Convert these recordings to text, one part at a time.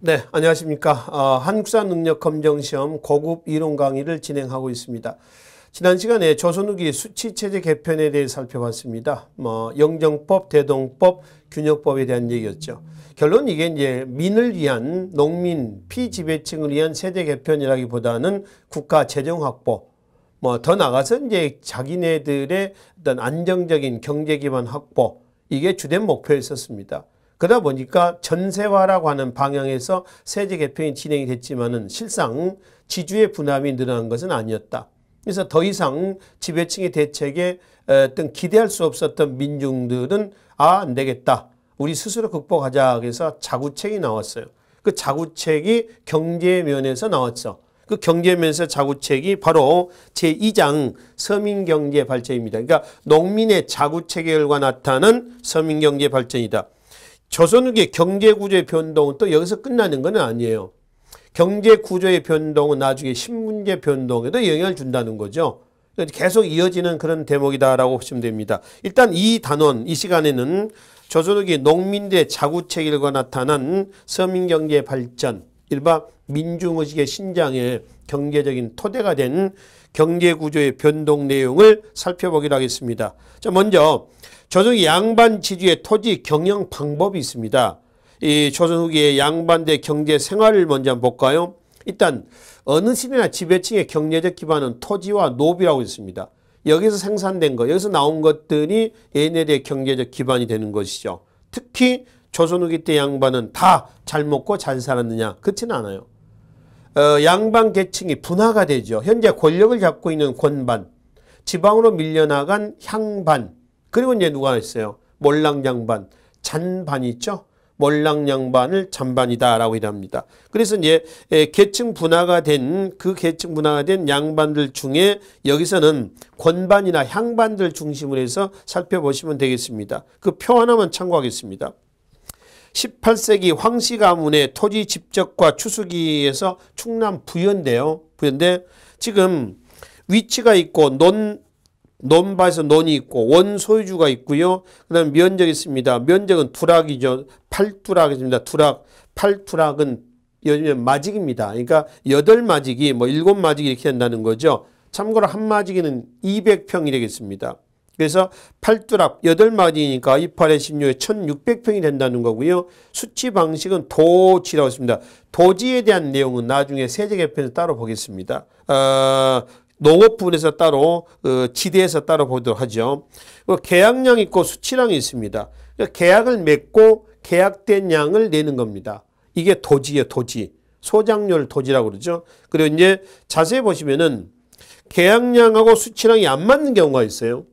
네, 안녕하십니까. 아, 한국사 능력 검정 시험 고급 이론 강의를 진행하고 있습니다. 지난 시간에 조선후기 수치체제 개편에 대해 살펴봤습니다. 뭐 영정법, 대동법, 균역법에 대한 얘기였죠. 결론 이게 이제 민을 위한 농민, 피지배층을 위한 세대 개편이라기보다는 국가 재정 확보, 뭐 더 나가서 이제 자기네들의 어떤 안정적인 경제 기반 확보 이게 주된 목표였었습니다. 그러다 보니까 전세화라고 하는 방향에서 세제 개편이 진행이 됐지만은 실상 지주의 부담이 늘어난 것은 아니었다. 그래서 더 이상 지배층의 대책에 어떤 기대할 수 없었던 민중들은 아 안 되겠다. 우리 스스로 극복하자 그래서 자구책이 나왔어요. 그 자구책이 경제 면에서 나왔죠. 그 경제 면에서 자구책이 바로 제2장 서민경제 발전입니다. 그러니까 농민의 자구책계 결과 나타난 서민경제 발전이다. 조선국의 경제구조의 변동은 또 여기서 끝나는 건 아니에요. 경제구조의 변동은 나중에 신문제 변동에도 영향을 준다는 거죠. 계속 이어지는 그런 대목이다라고 보시면 됩니다. 일단 이 단원, 이 시간에는 조선욱이 농민대 자구책 일과 나타난 서민경제 발전, 일반 민중의식의 신장에 경제적인 토대가 된 경제구조의 변동 내용을 살펴보기로 하겠습니다. 자 먼저 조선 양반 지주의 토지 경영 방법이 있습니다. 이 조선 후기의 양반대 경제 생활을 먼저 한번 볼까요? 일단 어느 시대나 지배층의 경제적 기반은 토지와 노비라고 있습니다. 여기서 생산된 거, 여기서 나온 것들이 얘네들의 경제적 기반이 되는 것이죠. 특히 조선 후기 때 양반은 다 잘 먹고 잘 살았느냐? 그렇지는 않아요. 어, 양반 계층이 분화가 되죠. 현재 권력을 잡고 있는 권반, 지방으로 밀려나간 향반, 그리고 이제 누가 있어요? 몰랑양반, 잔반 있죠? 몰랑양반을 잔반이다라고 일합니다 그래서 이제 계층 분화가 된 그 계층 분화가 된 양반들 중에 여기서는 권반이나 향반들 중심으로 해서 살펴보시면 되겠습니다. 그 표 하나만 참고하겠습니다. 18세기 황씨 가문의 토지 집적과 추수기에서 충남 부현대요. 부현대 지금 위치가 있고 논 논바에서 논이 있고 원소유주가 있고요. 그다음 면적 있습니다. 면적은 두락이죠. 팔두락입니다. 두락 팔두락은 요즘 마직입니다. 그러니까 여덟 마직이 뭐 일곱 마직 이렇게 된다는 거죠. 참고로 한 마지기는 200평이 되겠습니다. 그래서 팔두랍 8마디니까 28에 16에 1600평이 된다는 거고요. 수치 방식은 도지라고 했습니다 도지에 대한 내용은 나중에 세제개편에서 따로 보겠습니다. 어, 아, 농업부분에서 따로 어, 지대에서 따로 보도록 하죠. 계약량 있고 수치량이 있습니다. 그러니까 계약을 맺고 계약된 양을 내는 겁니다. 이게 도지예요. 도지. 소장률 도지라고 그러죠. 그리고 이제 자세히 보시면은 계약량하고 수치량이 안 맞는 경우가 있어요.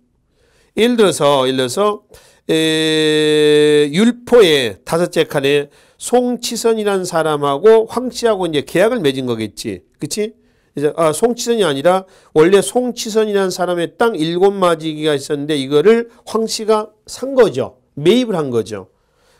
예를 들어서 예를 들어서 에, 율포의 다섯째 칸에 송치선이라는 사람하고 황치하고 이제 계약을 맺은 거겠지. 그치? 이제 아, 송치선이 아니라 원래 송치선이라는 사람의 땅 일곱 마지기가 있었는데 이거를 황씨가 산 거죠. 매입을 한 거죠.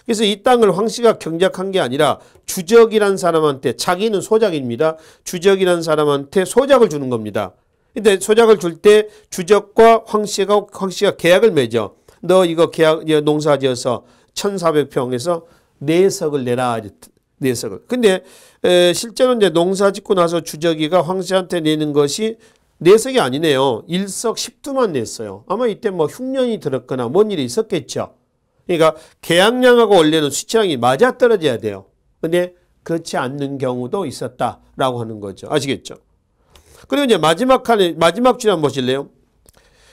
그래서 이 땅을 황씨가 경작한 게 아니라 주적이란 사람한테 자기는 소작입니다. 주적이란 사람한테 소작을 주는 겁니다. 근데 소작을 줄 때 주적과 황 씨가 황 씨가 계약을 맺어. 너 이거 계약 농사 지어서 1,400평에서 네 석을 내라. 네 석을. 근데 에, 실제로 이제 농사 짓고 나서 주적이가 황 씨한테 내는 것이 네 석이 아니네요. 일석십두만 냈어요. 아마 이때 뭐 흉년이 들었거나 뭔 일이 있었겠죠. 그러니까 계약량하고 원래는 수치량이 맞아떨어져야 돼요. 근데 그렇지 않는 경우도 있었다라고 하는 거죠. 아시겠죠? 그리고 이제 마지막 칸에, 마지막 줄 한 번 보실래요?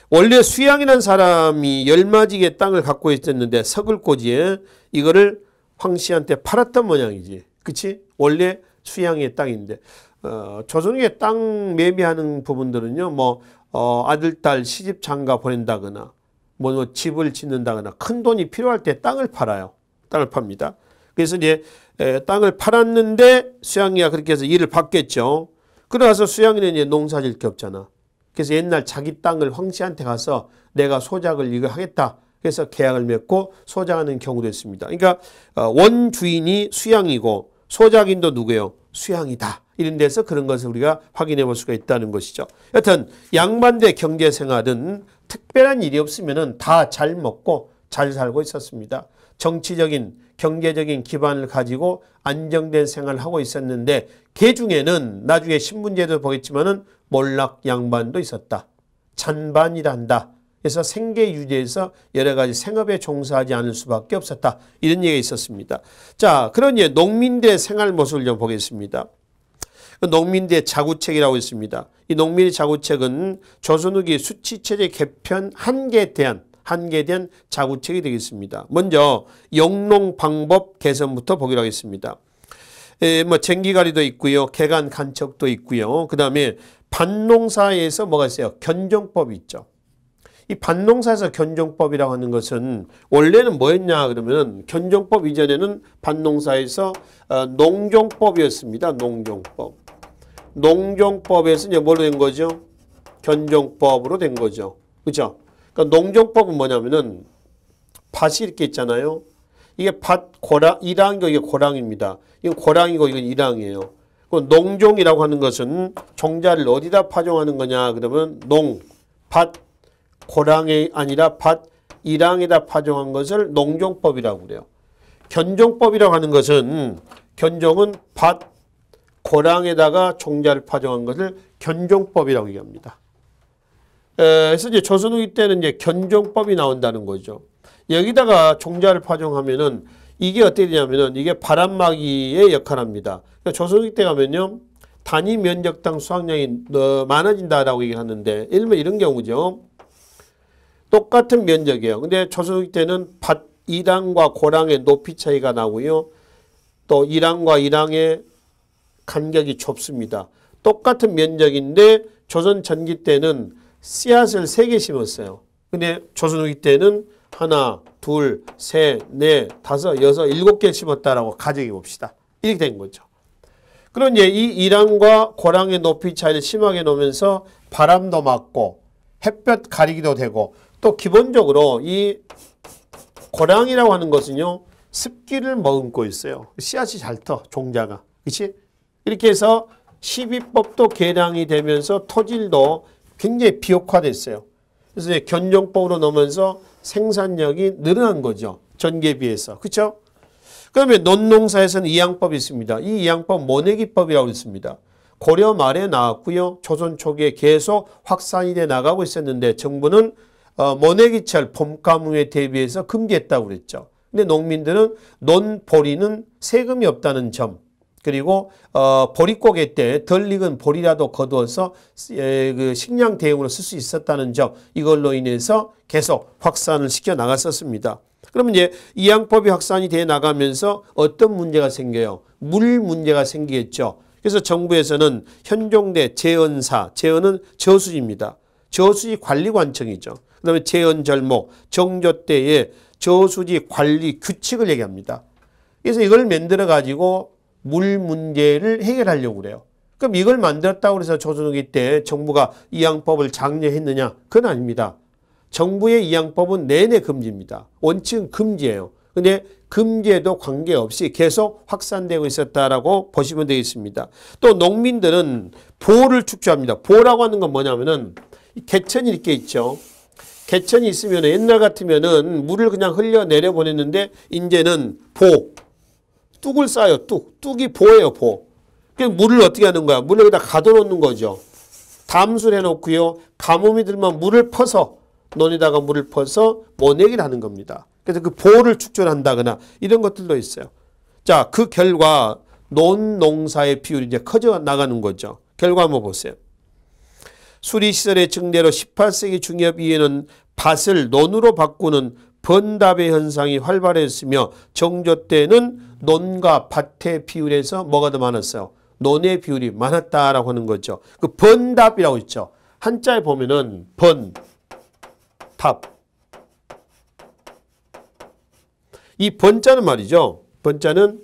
원래 수양이란 사람이 열마지게 땅을 갖고 있었는데 서글꽂이에 이거를 황씨한테 팔았던 모양이지. 그치? 원래 수양의 땅인데. 어, 조선의 땅 매매하는 부분들은요, 뭐, 어, 아들, 딸 시집 장가 보낸다거나, 뭐, 뭐 집을 짓는다거나 큰 돈이 필요할 때 땅을 팔아요. 땅을 팝니다. 그래서 이제 에, 땅을 팔았는데 수양이가 그렇게 해서 일을 받겠죠. 그러가서 수양이는 이제 농사질 게 없잖아. 그래서 옛날 자기 땅을 황씨한테 가서 내가 소작을 이거 하겠다. 그래서 계약을 맺고 소작하는 경우도 있습니다. 그러니까 어, 원 주인이 수양이고 소작인도 누구예요? 수양이다. 이런 데서 그런 것을 우리가 확인해 볼 수가 있다는 것이죠. 여튼 양반대 경제생활은 특별한 일이 없으면 다 잘 먹고 잘 살고 있었습니다. 정치적인 경제적인 기반을 가지고 안정된 생활을 하고 있었는데 개 그 중에는 나중에 신문제도 보겠지만은 몰락 양반도 있었다. 잔반이란다 그래서 생계 유지에서 여러 가지 생업에 종사하지 않을 수밖에 없었다. 이런 얘기가 있었습니다. 자, 그런 예, 농민들의 생활 모습을 좀 보겠습니다. 그 농민들의 자구책이라고 있습니다. 이 농민의 자구책은 조선후기 수치체제 개편 한계에 대한 한계된 자구책이 되겠습니다. 먼저 영농 방법 개선부터 보기로 하겠습니다. 에, 뭐 쟁기가리도 있고요. 개간 간척도 있고요. 그 다음에 반농사에서 뭐가 있어요? 견종법이 있죠. 이 반농사에서 견종법이라고 하는 것은 원래는 뭐였냐 그러면 견종법 이전에는 반농사에서 어, 농종법이었습니다. 농종법. 농종법에서 이제 뭘된 거죠? 견종법으로 된 거죠. 그죠? 그러니까 농종법은 뭐냐면은 밭이 이렇게 있잖아요. 이게 밭 고랑 이랑이고 이게 고랑입니다. 이건 고랑이고 이건 이랑이에요. 농종이라고 하는 것은 종자를 어디다 파종하는 거냐 그러면 농, 밭, 고랑이 아니라 밭, 이랑에다 파종한 것을 농종법이라고 그래요. 견종법이라고 하는 것은 견종은 밭, 고랑에다가 종자를 파종한 것을 견종법이라고 얘기합니다. 그래서 이제 조선후기 때는 이제 견종법이 나온다는 거죠. 여기다가 종자를 파종하면은 이게 어떻게 되냐면은 이게 바람막이의 역할합니다. 그러니까 조선후기 때 가면요. 단위 면적당 수확량이 많아진다라고 얘기를 하는데 예를 들면 이런 경우죠. 똑같은 면적이에요. 근데 조선후기 때는 밭 이랑과 고랑의 높이 차이가 나고요. 또 이랑과 이랑의 간격이 좁습니다. 똑같은 면적인데 조선 전기 때는 씨앗을 세 개 심었어요. 근데 조선후기 때는 하나, 둘, 셋, 넷, 네, 다섯, 여섯, 일곱 개 심었다라고 가정해 봅시다. 이렇게 된 거죠. 그럼 이제 예, 이 이랑과 고랑의 높이 차이를 심하게 놓으면서 바람도 맞고 햇볕 가리기도 되고 또 기본적으로 이 고랑이라고 하는 것은요 습기를 머금고 있어요. 씨앗이 잘 떠, 종자가. 그치? 이렇게 해서 시비법도 개량이 되면서 토질도 굉장히 비옥화됐어요. 그래서 견용법으로 넣으면서 생산력이 늘어난 거죠. 전기 비해서. 그렇죠? 그다음에 논농사에서는 이양법이 있습니다. 이 이양법 모내기법이라고 있습니다. 고려 말에 나왔고요. 조선 초기에 계속 확산이 돼 나가고 있었는데 정부는 어, 모내기철 봄가뭄에 대비해서 금지했다고 그랬죠. 근데 농민들은 논보리는 세금이 없다는 점 그리고 어, 보릿고개 때 덜 익은 보리라도 거두어서 그 식량 대용으로 쓸 수 있었다는 점 이걸로 인해서 계속 확산을 시켜 나갔었습니다. 그러면 이제 이 양법이 확산이 돼 나가면서 어떤 문제가 생겨요? 물 문제가 생기겠죠. 그래서 정부에서는 현종대 재언사, 재언은 저수지입니다. 저수지 관리관청이죠. 그 다음에 재언절목, 정조 때의 저수지 관리 규칙을 얘기합니다. 그래서 이걸 만들어 가지고 물 문제를 해결하려고 그래요. 그럼 이걸 만들었다고 해서 조선후기 때 정부가 이양법을 장려했느냐? 그건 아닙니다. 정부의 이양법은 내내 금지입니다. 원칙은 금지예요. 근데 금지에도 관계없이 계속 확산되고 있었다라고 보시면 되겠습니다. 또 농민들은 보호를 축조합니다. 보호라고 하는 건 뭐냐면은 개천이 이렇게 있죠. 개천이 있으면 옛날 같으면은 물을 그냥 흘려 내려 보냈는데 이제는 보 뚝을 쌓아요. 뚝. 뚝이 보예요. 보. 그 물을 어떻게 하는 거야? 물을 여기다 가둬놓는 거죠. 담수를 해놓고요. 가뭄이 들면 물을 퍼서 논에다가 물을 퍼서 모내기를 하는 겁니다. 그래서 그 보를 축전한다거나 이런 것들도 있어요. 자, 그 결과 논 농사의 비율이 이제 커져 나가는 거죠. 결과 한번 보세요. 수리시설의 증대로 18세기 중엽 이에는 밭을 논으로 바꾸는 번답의 현상이 활발했으며 정조 때는 논과 밭의 비율에서 뭐가 더 많았어요? 논의 비율이 많았다라고 하는 거죠. 그 번답이라고 있죠. 한자에 보면은 번, 답. 이 번자는 말이죠. 번자는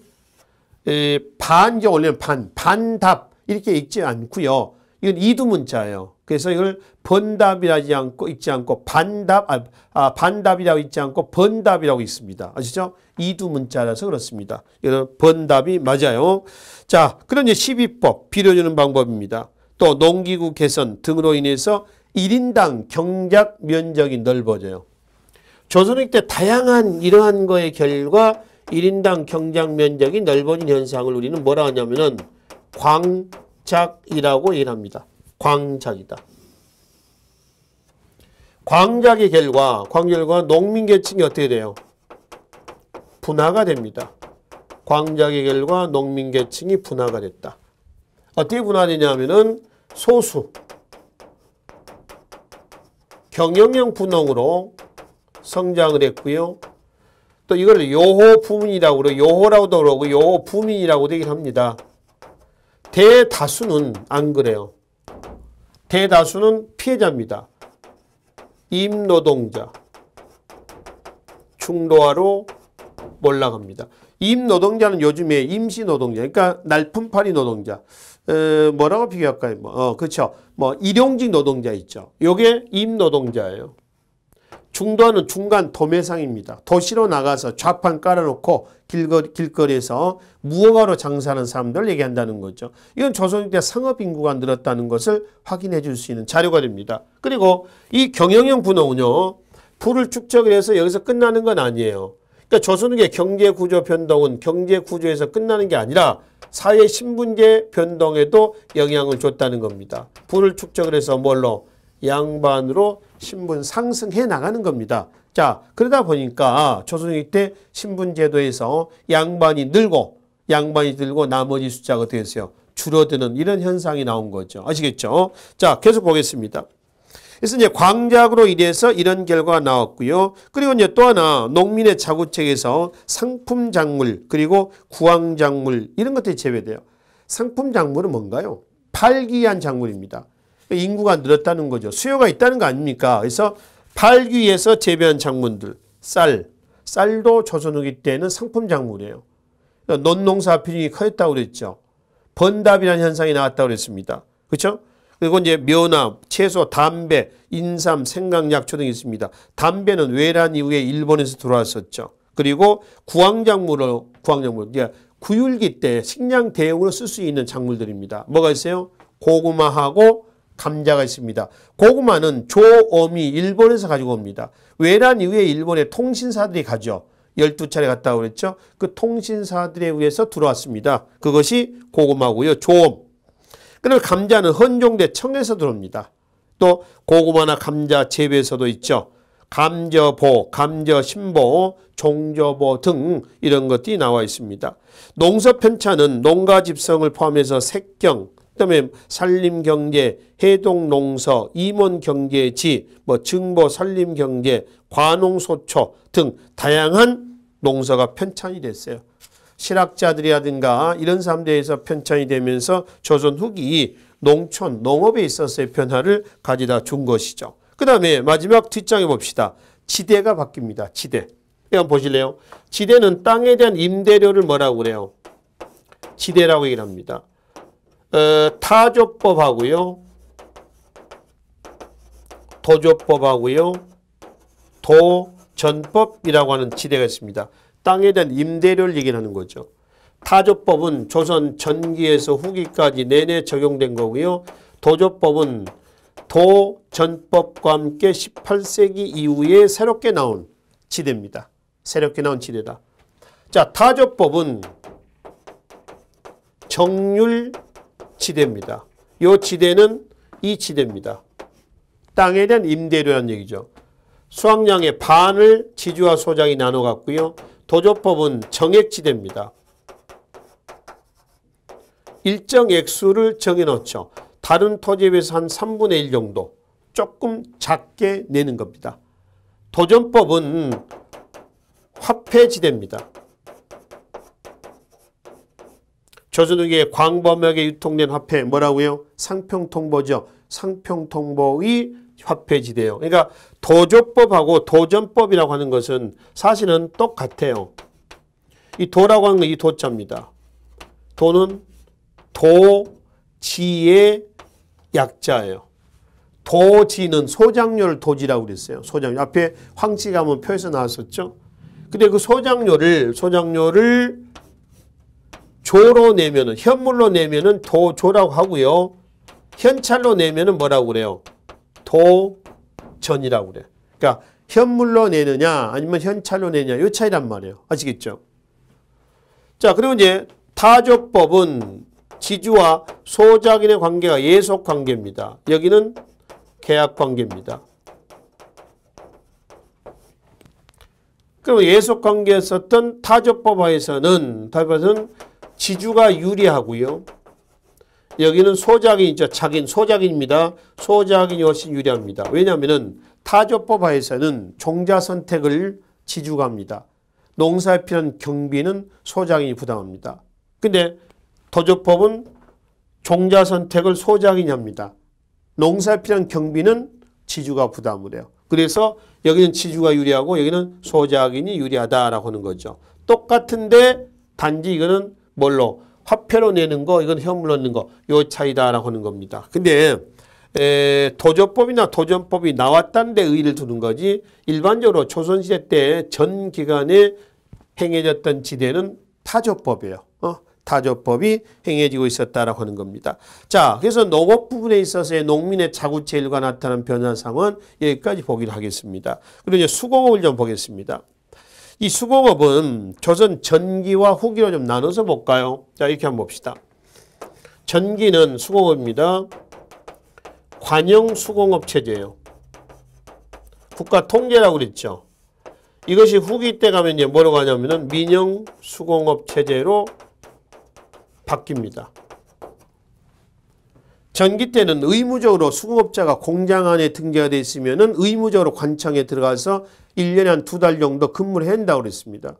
반경 올리면 반, 반답 이렇게 읽지 않고요. 이건 이두문자예요. 그래서 이걸 번답이라지 않고 있지 않고 반답 아, 아, 반답이라고 읽지 않고 번답이라고 있습니다 아시죠? 이두 문자라서 그렇습니다. 이건 번답이 맞아요. 자, 그럼 이제 12법 빌어주는 방법입니다. 또 농기구 개선 등으로 인해서 1인당 경작 면적이 넓어져요. 조선의 때 다양한 이러한 거의 결과 1인당 경작 면적이 넓어진 현상을 우리는 뭐라 하냐면은 광작이라고 일합니다. 광작이다. 광작의 결과, 광결과 농민 계층이 어떻게 돼요? 분화가 됩니다. 광작의 결과 농민 계층이 분화가 됐다. 어떻게 분화되냐 면은 소수, 경영형 분홍으로 성장을 했고요. 또 이걸 요호부문이라고 그러고 요호라고도 그러고 요호부민이라고 되긴 합니다. 대다수는 안 그래요. 대다수는 피해자입니다. 임노동자. 충로화로 몰락합니다. 임노동자는 요즘에 임시노동자, 그러니까 날품팔이 노동자. 에, 어, 뭐라고 비교할까요? 뭐, 어, 그렇죠. 뭐 일용직 노동자 있죠. 요게 임노동자예요. 중도는 중간 도매상입니다. 도시로 나가서 좌판 깔아놓고 길거리, 에서 무허가로 장사하는 사람들을 얘기한다는 거죠. 이건 조선시대 상업인구가 늘었다는 것을 확인해 줄 수 있는 자료가 됩니다. 그리고 이 경영형 분홍은요. 부를 축적해서 여기서 끝나는 건 아니에요. 그러니까 조선의 경제구조 변동은 경제구조에서 끝나는 게 아니라 사회 신분제 변동에도 영향을 줬다는 겁니다. 부를 축적을 해서 뭘로? 양반으로 신분 상승해 나가는 겁니다. 자, 그러다 보니까 조선시때 신분제도에서 양반이 늘고 양반이 늘고 나머지 숫자가 어떻어요 줄어드는 이런 현상이 나온 거죠. 아시겠죠? 자, 계속 보겠습니다. 그래서 이제 광작으로 인해서 이런 결과가 나왔고요. 그리고 이제 또 하나 농민의 자구책에서 상품 작물 그리고 구황 작물 이런 것들이 제외돼요. 상품 작물은 뭔가요? 팔기한 작물입니다. 인구가 늘었다는 거죠. 수요가 있다는 거 아닙니까? 그래서 발귀에서 재배한 작물들, 쌀, 쌀도 조선후기 때는 상품 작물이에요. 그러니까 논농사 비중이 커졌다고 그랬죠. 번답이라는 현상이 나왔다고 그랬습니다. 그렇죠? 그리고 이제 묘나 채소, 담배, 인삼, 생강, 약초 등이 있습니다. 담배는 외란 이후에 일본에서 들어왔었죠. 그리고 구황작물로 구황작물, 그러니까 구율기 때 식량 대용으로 쓸 수 있는 작물들입니다. 뭐가 있어요? 고구마하고 감자가 있습니다. 고구마는 조엄이 일본에서 가지고 옵니다. 외란 이후에 일본의 통신사들이 가죠. 12차례 갔다 고 그랬죠. 그 통신사들에 의해서 들어왔습니다. 그것이 고구마고요. 조엄. 그리고 감자는 헌종대 청에서 들어옵니다. 또 고구마나 감자 재배에서도 있죠. 감저보, 감저신보, 종저보 등 이런 것들이 나와 있습니다. 농서 편차는 농가 집성을 포함해서 색경, 그다음에 산림경계 해동농서, 임원경제지, 뭐 증보 산림경계관농소초등 다양한 농서가 편찬이 됐어요. 실학자들이라든가 이런 사람들에서 편찬이 되면서 조선 후기 농촌, 농업에 있어서의 변화를 가져다 준 것이죠. 그 다음에 마지막 뒷장에 봅시다. 지대가 바뀝니다. 지대. 예, 한번 보실래요? 지대는 땅에 대한 임대료를 뭐라고 그래요? 지대라고 얘기를 합니다. 어, 타조법하고요. 도조법하고요. 도전법이라고 하는 지대가 있습니다. 땅에 대한 임대료를 얘기하는 거죠. 타조법은 조선 전기에서 후기까지 내내 적용된 거고요. 도조법은 도전법과 함께 18세기 이후에 새롭게 나온 지대입니다. 새롭게 나온 지대다. 자, 타조법은 정률 지대입니다. 요 지대는 이 지대입니다. 땅에 대한 임대료란 얘기죠. 수확량의 반을 지주와 소장이 나눠 갖고요. 도조법은 정액지대입니다. 일정 액수를 정해놓죠. 다른 토지에 서한 3분의 1 정도 조금 작게 내는 겁니다. 도전법은 화폐지대입니다. 저선에게 광범위하게 유통된 화폐 뭐라고요? 상평통보죠. 상평통보의 화폐지대요. 그러니까 도조법하고 도전법이라고 하는 것은 사실은 똑같아요. 이 도라고 하는 건 이 도자입니다. 도는 도지의 약자예요. 도지는 소장료를 도지라고 그랬어요. 소장료. 앞에 황치 가면 표에서 나왔었죠. 근데 그 소장료를 소장료를 조로 내면은 현물로 내면은 도조라고 하고요. 현찰로 내면은 뭐라고 그래요? 도전이라고 그래요. 그러니까 현물로 내느냐 아니면 현찰로 내느냐 요 차이란 말이에요. 아시겠죠? 자 그리고 이제 타조법은 지주와 소작인의 관계가 예속관계입니다. 여기는 계약관계입니다. 그럼 예속관계에 있던 타조법 하에서는 타조법은 지주가 유리하고요. 여기는 소작이 이제 작인, 소작입니다 소작인이 훨씬 유리합니다. 왜냐하면 타조법 하에서는 종자 선택을 지주가 합니다. 농사에 필요한 경비는 소작인이 부담합니다. 근데 도조법은 종자 선택을 소작인이 합니다. 농사에 필요한 경비는 지주가 부담을 해요. 그래서 여기는 지주가 유리하고 여기는 소작인이 유리하다라고 하는 거죠. 똑같은데 단지 이거는 뭘로? 화폐로 내는 거, 이건 현물 넣는 거, 요 차이다라고 하는 겁니다. 근데, 에, 도조법이나 도전법이 나왔다는 데 의의를 두는 거지, 일반적으로 조선시대 때 전 기간에 행해졌던 지대는 타조법이에요. 어? 타조법이 행해지고 있었다라고 하는 겁니다. 자, 그래서 농업 부분에 있어서의 농민의 자구체일과 나타난 변화상은 여기까지 보기로 하겠습니다. 그리고 이제 수공업을 좀 보겠습니다. 이 수공업은 조선 전기와 후기로 좀 나눠서 볼까요? 자 이렇게 한번 봅시다. 전기는 수공업입니다. 관영 수공업 체제예요. 국가 통제라고 그랬죠. 이것이 후기 때 가면 이제 뭐로 가냐면은 민영 수공업 체제로 바뀝니다. 전기 때는 의무적으로 수공업자가 공장 안에 등재가 돼 있으면은 의무적으로 관청에 들어가서 1년에 한 두 달 정도 근무를 한다고 그랬습니다.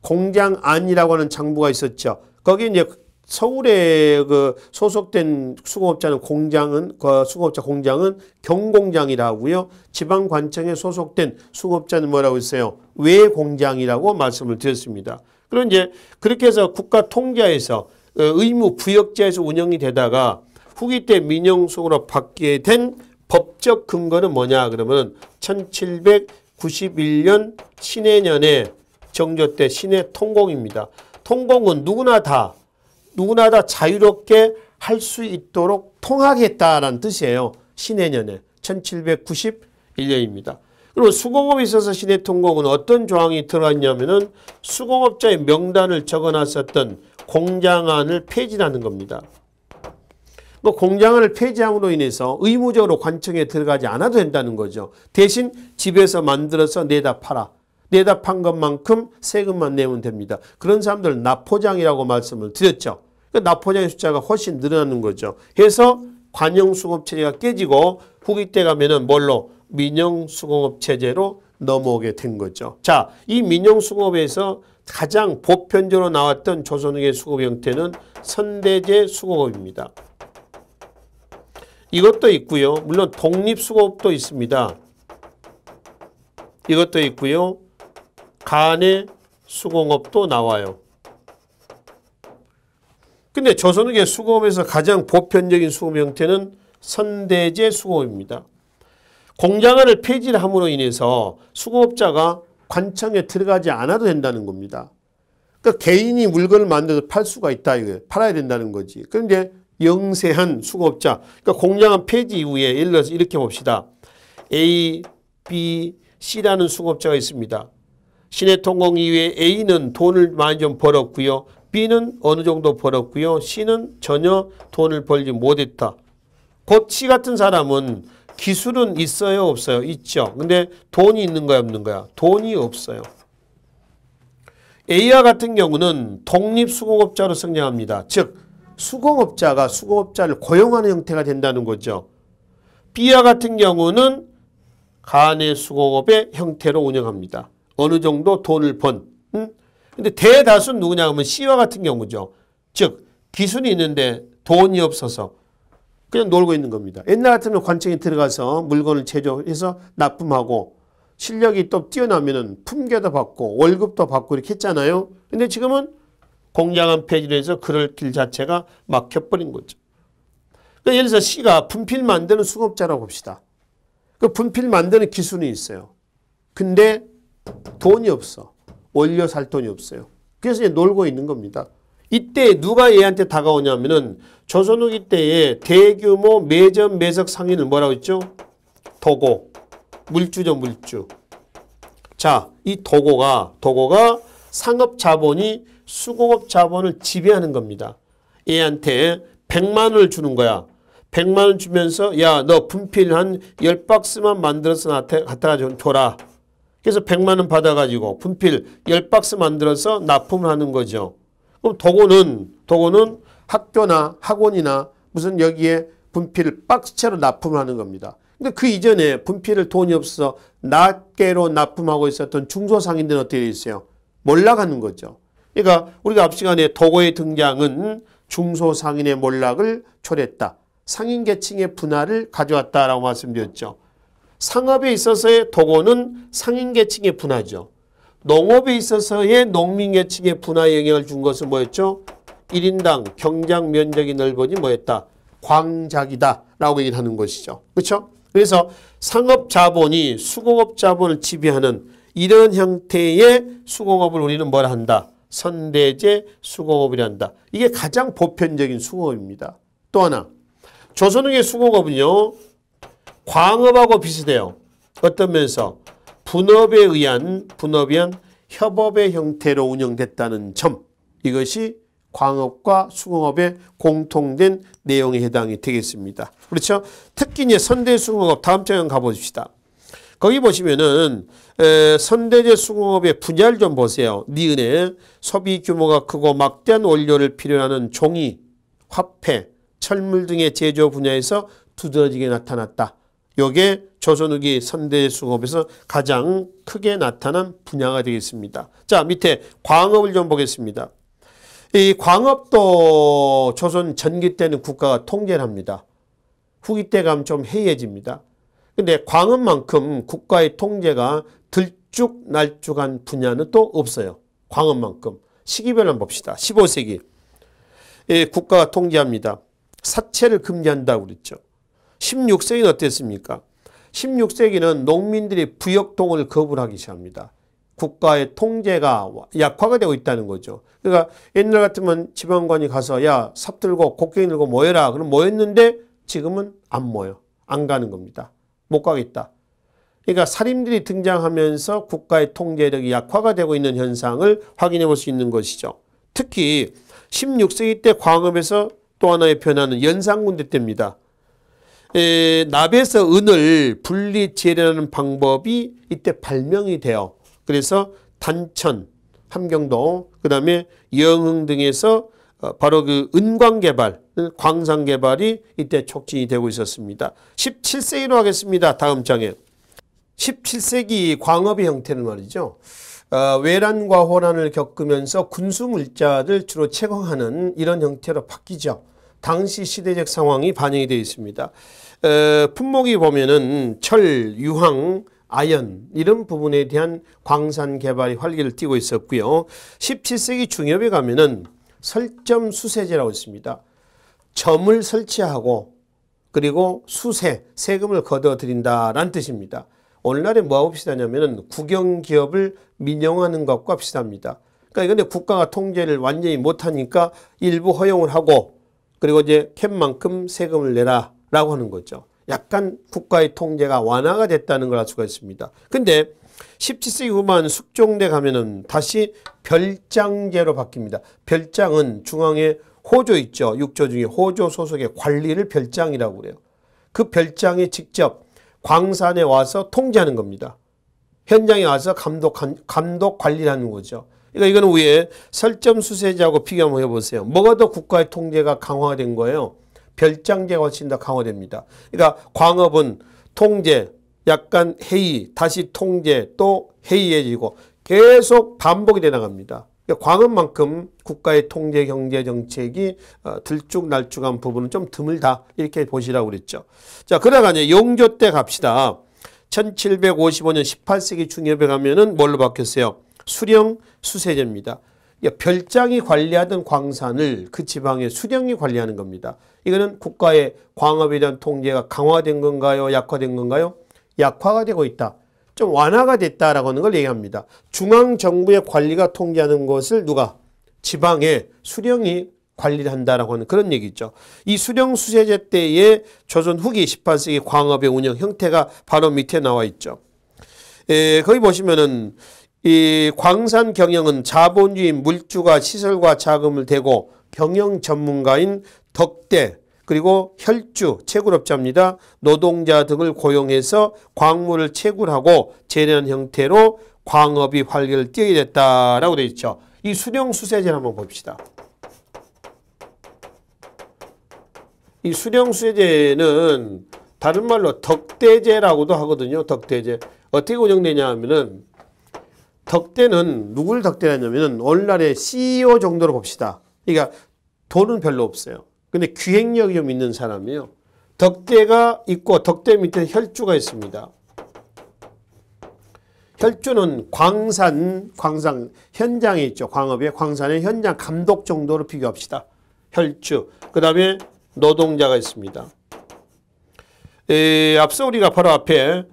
공장 안이라고 하는 장부가 있었죠. 거기 이제 서울에 그 소속된 수공업자는 공장은 그 수공업자 공장은 경공장이라고요. 지방 관청에 소속된 수공업자는 뭐라고 했어요? 외공장이라고 말씀을 드렸습니다. 그럼 이제 그렇게 해서 국가 통제에서 어, 의무 부역제에서 운영이 되다가 후기 때 민영속으로 받게 된 법적 근거는 뭐냐 그러면 91년 신해년에 정조 때 신해 통공입니다. 통공은 누구나 다 누구나 다 자유롭게 할 수 있도록 통하겠다라는 뜻이에요. 신해년에 1791년입니다. 그리고 수공업에 있어서 신해 통공은 어떤 조항이 들어갔냐면은 수공업자의 명단을 적어놨었던 공장안을 폐지라는 겁니다. 뭐 공장을 폐지함으로 인해서 의무적으로 관청에 들어가지 않아도 된다는 거죠. 대신 집에서 만들어서 내다 팔아. 내다 판 것만큼 세금만 내면 됩니다. 그런 사람들 납포장이라고 말씀을 드렸죠. 그러포장의 그러니까 숫자가 훨씬 늘어나는 거죠. 해서 관용수급체제가 깨지고 후기 때 가면은 뭘로 민영수공업체제로 넘어오게 된 거죠. 자, 이 민영수공업에서 가장 보편적으로 나왔던 조선의 수공업 형태는 선대제 수공업입니다 이것도 있고요. 물론 독립수거업도 있습니다. 이것도 있고요. 간의 수공업도 나와요. 근데 조선후 수공업에서 가장 보편적인 수공 형태는 선대제 수공업입니다. 공장을폐지 함으로 인해서 수공업자가 관청에 들어가지 않아도 된다는 겁니다. 그러니까 개인이 물건을 만들어서 팔 수가 있다. 이거 팔아야 된다는 거지. 그런데 영세한 수급자. 그러니까 공장은 폐지 이후에 예를 들어서 이렇게 봅시다. A, B, C라는 수급자가 있습니다. 시내통공 이후에 A는 돈을 많이 좀 벌었고요. B는 어느 정도 벌었고요. C는 전혀 돈을 벌지 못했다. 곧 C 같은 사람은 기술은 있어요 없어요? 있죠. 근데 돈이 있는 거야 없는 거야? 돈이 없어요. A와 같은 경우는 독립수공업자로 성장합니다. 즉 수공업자가 수공업자를 고용하는 형태가 된다는 거죠. B와 같은 경우는 간의 수공업의 형태로 운영합니다. 어느 정도 돈을 번. 음? 근데 대다수 누구냐 하면 C와 같은 경우죠. 즉 기술이 있는데 돈이 없어서 그냥 놀고 있는 겁니다. 옛날 같으면 관청에 들어가서 물건을 제조해서 납품하고 실력이 또 뛰어나면 품계도 받고 월급도 받고 이렇게 했잖아요. 근데 지금은 공장한 폐지로 해서 그럴 길 자체가 막혀버린 거죠. 그러니까 예를 들어서 C가 분필 만드는 수급자라고 봅시다. 그 분필 만드는 기술이 있어요. 근데 돈이 없어. 원료 살 돈이 없어요. 그래서 이제 놀고 있는 겁니다. 이때 누가 얘한테 다가오냐면은 조선후기 때에 대규모 매점 매석 상인을 뭐라고 했죠? 도고. 물주죠, 물주. 자, 이 도고가, 도고가 상업 자본이 수공업 자본을 지배하는 겁니다. 얘한테 100만 원을 주는 거야. 100만 원 주면서 야 너 분필 한 10박스만 만들어서 나한테 갖다가 좀 줘라. 그래서 100만 원 받아가지고 분필 10박스 만들어서 납품을 하는 거죠. 그럼 도고는 도고는 학교나 학원이나 무슨 여기에 분필을 박스채로 납품을 하는 겁니다. 근데 그 이전에 분필을 돈이 없어서 낱개로 납품하고 있었던 중소상인들은 어떻게 되어 있어요? 몰라가는 거죠. 그러니까 우리가 앞 시간에 도고의 등장은 중소상인의 몰락을 초래했다. 상인 계층의 분화를 가져왔다라고 말씀드렸죠. 상업에 있어서의 도고는 상인 계층의 분화죠. 농업에 있어서의 농민 계층의 분화에 영향을 준 것은 뭐였죠? 1인당 경장 면적이 넓으니 뭐였다? 광작이다 라고 얘기를 하는 것이죠. 그렇죠? 그래서 상업 자본이 수공업 자본을 지배하는 이런 형태의 수공업을 우리는 뭐라 한다? 선대제, 수공업이란다. 이게 가장 보편적인 수공업입니다. 또 하나, 조선흥의 수공업은요. 광업하고 비슷해요. 어떤 면에서 분업에 의한 분업에 한 협업의 형태로 운영됐다는 점 이것이 광업과 수공업의 공통된 내용에 해당이 되겠습니다. 그렇죠? 특히 이제 선대 수공업 다음 장에 가봅시다 거기 보시면은 에, 선대제 수공업의 분야를 좀 보세요. 니은에 소비 규모가 크고 막대한 원료를 필요하는 종이, 화폐, 철물 등의 제조 분야에서 두드러지게 나타났다. 요게 조선 후기 선대 수공업에서 가장 크게 나타난 분야가 되겠습니다. 자 밑에 광업을 좀 보겠습니다. 이 광업도 조선 전기 때는 국가가 통제를 합니다. 후기 때가면 좀 해이해집니다. 근데 광업만큼 국가의 통제가 들쭉날쭉한 분야는 또 없어요. 광업만큼. 시기별 로한 봅시다. 15세기. 예, 국가가 통제합니다. 사채를 금지한다고 그랬죠. 16세기는 어땠습니까? 16세기는 농민들이 부역통을 거부하기 시작합니다. 국가의 통제가 약화가 되고 있다는 거죠. 그러니까 옛날 같으면 지방관이 가서 야삽 들고 곡괭이 들고 모여라. 그럼 모였는데 지금은 안 모여. 안 가는 겁니다. 못 가겠다. 그러니까 살인들이 등장하면서 국가의 통제력이 약화가 되고 있는 현상을 확인해 볼 수 있는 것이죠. 특히 16세기 때 광업에서 또 하나의 변화는 연산군대 때입니다. 에, 납에서 은을 분리제하는 방법이 이때 발명이 돼요. 그래서 단천, 함경도, 그 다음에 영흥 등에서 어, 바로 그 은광 개발, 광산 개발이 이때 촉진이 되고 있었습니다. 17세기로 하겠습니다. 다음 장에. 17세기 광업의 형태는 말이죠. 어, 외란과 호란을 겪으면서 군수 물자를 주로 채광하는 이런 형태로 바뀌죠. 당시 시대적 상황이 반영이 되어 있습니다. 에, 어, 품목이 보면은 철, 유황, 아연 이런 부분에 대한 광산 개발이 활기를 띠고 있었고요. 17세기 중엽에 가면은 설점 수세제라고 있습니다. 점을 설치하고 그리고 수세, 세금을 걷어들인다라는 뜻입니다. 오늘날에 뭐하고 비슷하냐면은 국영기업을 민영하는 것과 비슷합니다. 그러니까 이건 국가가 통제를 완전히 못하니까 일부 허용을 하고 그리고 이제 캔만큼 세금을 내라라고 하는 거죠. 약간 국가의 통제가 완화가 됐다는 걸 알 수가 있습니다. 근데 17세기 후만 숙종대 가면은 다시 별장제로 바뀝니다. 별장은 중앙에 호조 있죠. 6조 중에 호조 소속의 관리를 별장이라고 그래요. 그 별장이 직접 광산에 와서 통제하는 겁니다. 현장에 와서 감독, 감독 관리 하는 거죠. 그러니까 이거는 위에 설점 수세제하고 비교 한번 해보세요. 뭐가 더 국가의 통제가 강화된 거예요? 별장제가 훨씬 더 강화됩니다. 그러니까 광업은 통제, 약간 회의, 다시 통제, 또 회의해지고 계속 반복이 되 나갑니다. 광음만큼 그러니까 국가의 통제 경제 정책이 어, 들쭉날쭉한 부분은 좀 드물다 이렇게 보시라고 그랬죠. 자 그래가지고 용조 때 갑시다. 1755년 18세기 중엽에 가면은 뭘로 바뀌었어요? 수령 수세제입니다. 그러니까 별장이 관리하던 광산을 그 지방의 수령이 관리하는 겁니다. 이거는 국가의 광업에 대한 통제가 강화된 건가요? 약화된 건가요? 약화가 되고 있다. 좀 완화가 됐다라고 하는 걸 얘기합니다. 중앙정부의 관리가 통제하는 것을 누가 지방의 수령이 관리를 한다라고 하는 그런 얘기죠. 이 수령수세제 때의 조선 후기 18세기 광업의 운영 형태가 바로 밑에 나와 있죠. 예, 거기 보시면은 이 광산 경영은 자본주의 물주가 시설과 자금을 대고 경영 전문가인 덕대 그리고 혈주, 채굴업자입니다. 노동자 등을 고용해서 광물을 채굴하고 재련 형태로 광업이 활기를 어야됐다라고 되어 있죠. 이수령수세제 한번 봅시다. 이 수령수세제는 다른 말로 덕대제라고도 하거든요. 덕대제. 어떻게 운영되냐 하면은 덕대는 누굴 덕대냐면은 오늘날의 CEO 정도로 봅시다. 그러니까 돈은 별로 없어요. 근데 귀행력이 좀 있는 사람이에요. 덕대가 있고 덕대 밑에 혈주가 있습니다. 혈주는 광산, 광산 현장에 있죠. 광업의 광산의 현장 감독 정도로 비교합시다. 혈주. 그 다음에 노동자가 있습니다. 에, 앞서 우리가 바로 앞에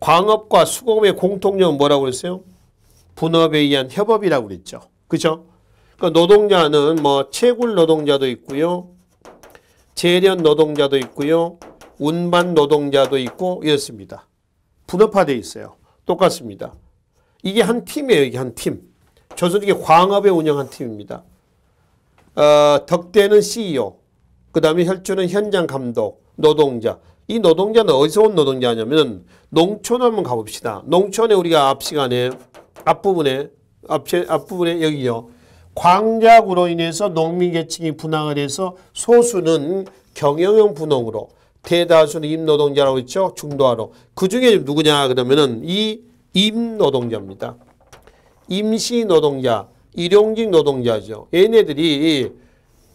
광업과 수공업의 공통점은 뭐라고 그랬어요? 분업에 의한 협업이라고 그랬죠. 그죠? 그러니까 노동자는 뭐 채굴 노동자도 있고요. 재련 노동자도 있고요. 운반 노동자도 있고 이렇습니다. 분업화되어 있어요. 똑같습니다. 이게 한 팀이에요. 이게 한 팀. 조선이 광업에 운영한 팀입니다. 어, 덕대는 CEO, 그 다음에 혈주는 현장 감독, 노동자. 이 노동자는 어디서 온 노동자냐면 농촌 한번 가봅시다. 농촌에 우리가 앞 시간에 앞부분에 앞 앞부분에 여기요. 광작으로 인해서 농민계층이 분양을 해서 소수는 경영형 분홍으로 대다수는 임노동자라고 했죠. 중도화로. 그중에 누구냐 그러면은 이 임노동자입니다. 임시노동자, 일용직 노동자죠. 얘네들이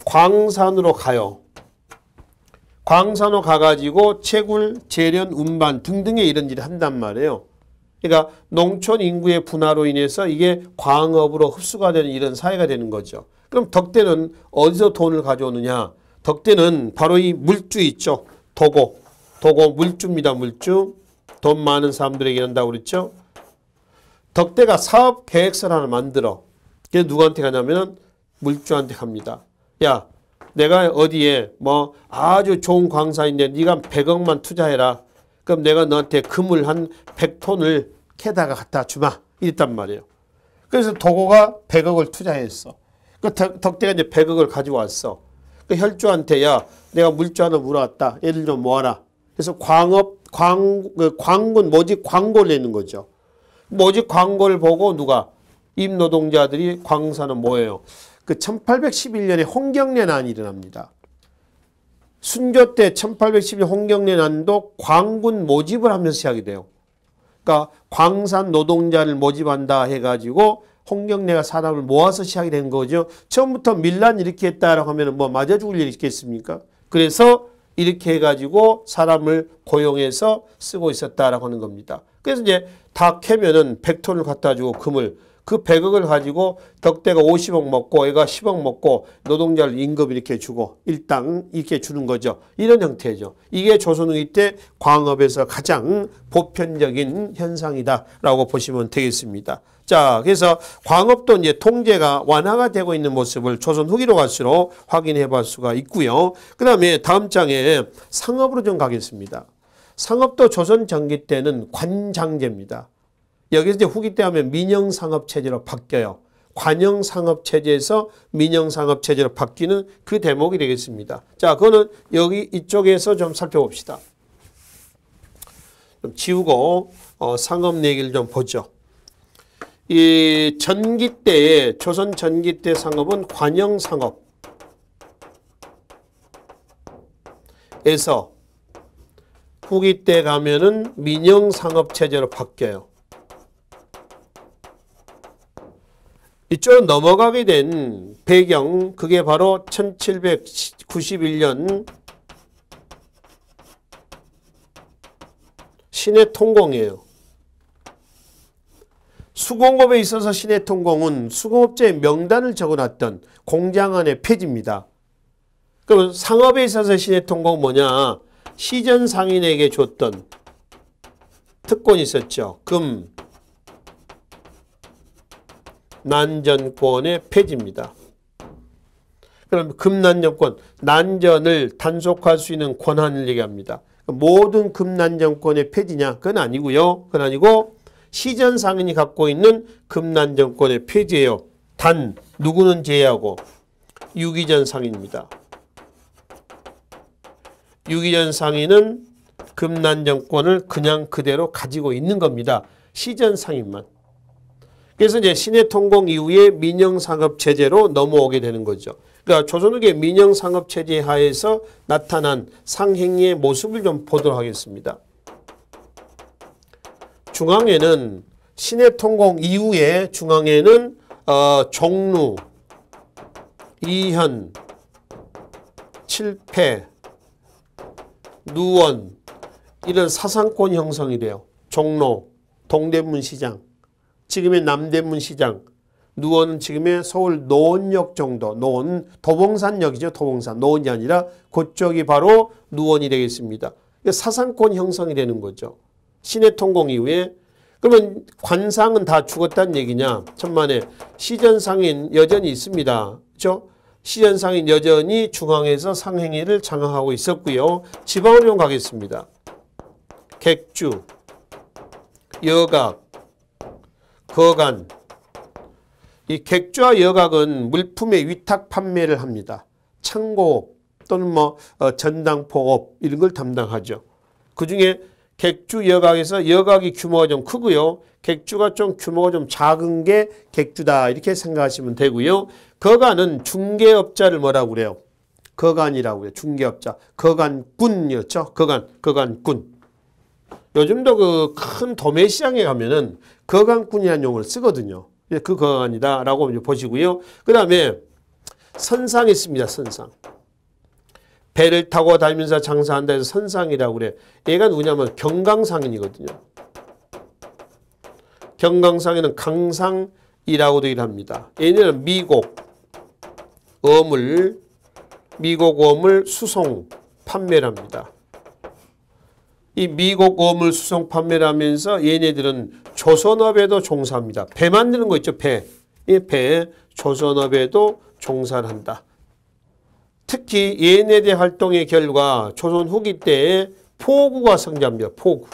광산으로 가요. 광산으로 가가지고 채굴, 재련, 운반 등등의 이런 일을 한단 말이에요. 그러니까 농촌 인구의 분화로 인해서 이게 광업으로 흡수가 되는 이런 사회가 되는 거죠. 그럼 덕대는 어디서 돈을 가져오느냐? 덕대는 바로 이 물주 있죠. 도고. 도고 물주입니다. 물주. 돈 많은 사람들에게 한다고 그랬죠. 덕대가 사업 계획서를 하나 만들어. 그게 누구한테 가냐면 물주한테 갑니다. 야, 내가 어디에 뭐 아주 좋은 광산인데 네가 100억만 투자해라. 그럼 내가 너한테 금을 한 100톤을 캐다가 갖다 주마 이랬단 말이에요. 그래서 도고가 100억을 투자했어. 그 덕대가 이제 100억을 가지고 왔어. 그 혈주한테 야 내가 물주 하나 물어왔다. 얘들 좀 모아라. 그래서 광업 광 그 광군 모집 광고를 내는 거죠. 모집 광고를 보고 누가 임노동자들이 광산은 뭐예요? 그 1811년에 홍경래 난이 일어납니다. 순조 때1 8 1 1년 홍경래 난도 광군 모집을 하면서 시작이 돼요. 그러니까 광산 노동자를 모집한다 해가지고 홍경래가 사람을 모아서 시작이 된 거죠. 처음부터 밀란 이렇게 했다라고 하면 뭐 맞아 죽을 일 있겠습니까? 그래서 이렇게 해가지고 사람을 고용해서 쓰고 있었다라고 하는 겁니다. 그래서 이제 다 캐면은 백톤을 갖다 주고 금을 그 100억을 가지고 덕대가 50억 먹고 얘가 10억 먹고 노동자를 임금 이렇게 주고 일당 이렇게 주는 거죠. 이런 형태죠. 이게 조선후기 때 광업에서 가장 보편적인 현상이다라고 보시면 되겠습니다. 자, 그래서 광업도 이제 통제가 완화가 되고 있는 모습을 조선 후기로 갈수록 확인해 볼 수가 있고요. 그 다음에 다음 장에 상업으로 좀 가겠습니다. 상업도 조선 전기 때는 관장제입니다. 여기서 이제 후기 때 하면 민영상업체제로 바뀌어요. 관영상업체제에서 민영상업체제로 바뀌는 그 대목이 되겠습니다. 자, 그거는 여기 이쪽에서 좀 살펴봅시다. 좀 지우고 어, 상업 얘기를 좀 보죠. 이 전기 때에 조선 전기 때 상업은 관영 상업에서 후기 때 가면은 민영 상업 체제로 바뀌어요. 이쪽 넘어가게 된 배경 그게 바로 1791년 시내 통공이에요. 수공업에 있어서 시내 통공은 수공업자의 명단을 적어놨던 공장안의 폐지입니다. 그럼 상업에 있어서 시내 통공 은 뭐냐? 시전 상인에게 줬던 특권이 있었죠. 금, 난전권의 폐지입니다. 그럼 금난정권, 난전을 단속할 수 있는 권한을 얘기합니다. 그러니까 모든 금난정권의 폐지냐? 그건 아니고요. 그건 아니고 시전상인이 갖고 있는 금난정권의 폐지예요. 단 누구는 제외하고 유기전 상인입니다. 유기전 상인은 금난정권을 그냥 그대로 가지고 있는 겁니다. 시전 상인만. 그래서 이제 신해 통공 이후에 민영 상업 체제로 넘어오게 되는 거죠. 그러니까 조선욱의 민영 상업 체제 하에서 나타난 상행의 모습을 좀 보도록 하겠습니다. 중앙에는 신해 통공 이후에 중앙에는 어, 종루, 이현, 칠패, 누원 이런 사상권 형성이 돼요. 종로, 동대문 시장 지금의 남대문 시장, 누원은 지금의 서울 노원역 정도, 노원 도봉산역이죠. 도봉산 노원이 아니라 그쪽이 바로 누원이 되겠습니다. 사상권 형성이 되는 거죠. 시내 통공 이후에 그러면 관상은 다 죽었다는 얘기냐? 천만에 시전상인 여전히 있습니다. 그렇죠? 시전상인 여전히 중앙에서 상행위를 장악하고 있었고요. 지방으로 가겠습니다. 객주, 여각, 거간 이 객주와 여각은 물품의 위탁 판매를 합니다. 창고업 또는 뭐 어, 전당포업 이런 걸 담당하죠. 그 중에 객주 여각에서 여각이 규모가 좀 크고요. 객주가 좀 규모가 좀 작은 게 객주다 이렇게 생각하시면 되고요. 거간은 중개업자를 뭐라고 그래요? 거간이라고 해요. 중개업자. 거간꾼이었죠. 거간, 거간꾼. 요즘도 그 큰 도매시장에 가면은 거강꾼이라는 용어를 쓰거든요. 예, 그 거강이다 라고 보시고요. 그 다음에 선상이 있습니다. 선상. 배를 타고 다니면서 장사한다 해서 선상이라고 그래. 얘가 누구냐면 경강상인이거든요. 경강상에는 강상이라고도 일합니다. 얘는 미국, 어물, 미국 어물 수송 판매랍니다. 이 미국 어물 수송 판매라면서 얘네들은 조선업에도 종사합니다. 배 만드는 거 있죠. 배. 이배 조선업에도 종사를 한다. 특히 예내대 활동의 결과 조선 후기 때에 포구가 성장합니다. 포구.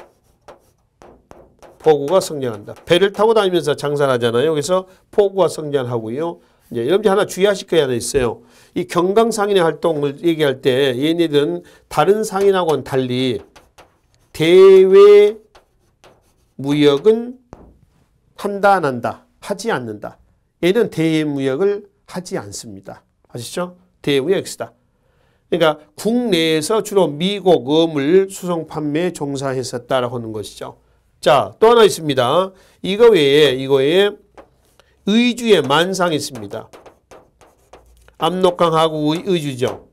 포구가 성장한다. 배를 타고 다니면서 장사를 하잖아요. 그래서 포구가 성장하고요. 이제 여러분들 하나 주의하실 게 하나 있어요. 이 경강상인의 활동을 얘기할 때 얘네들은 다른 상인하고는 달리 대외 무역은 판단한다. 하지 않는다. 얘는 대외무역을 하지 않습니다. 아시죠? 대외무역이다. 그러니까 국내에서 주로 미국 음을 수송 판매 종사했었다라고 하는 것이죠. 자, 또 하나 있습니다. 이거 외에 이거 에 의주의 만상 있습니다. 압록강 하구 의주죠.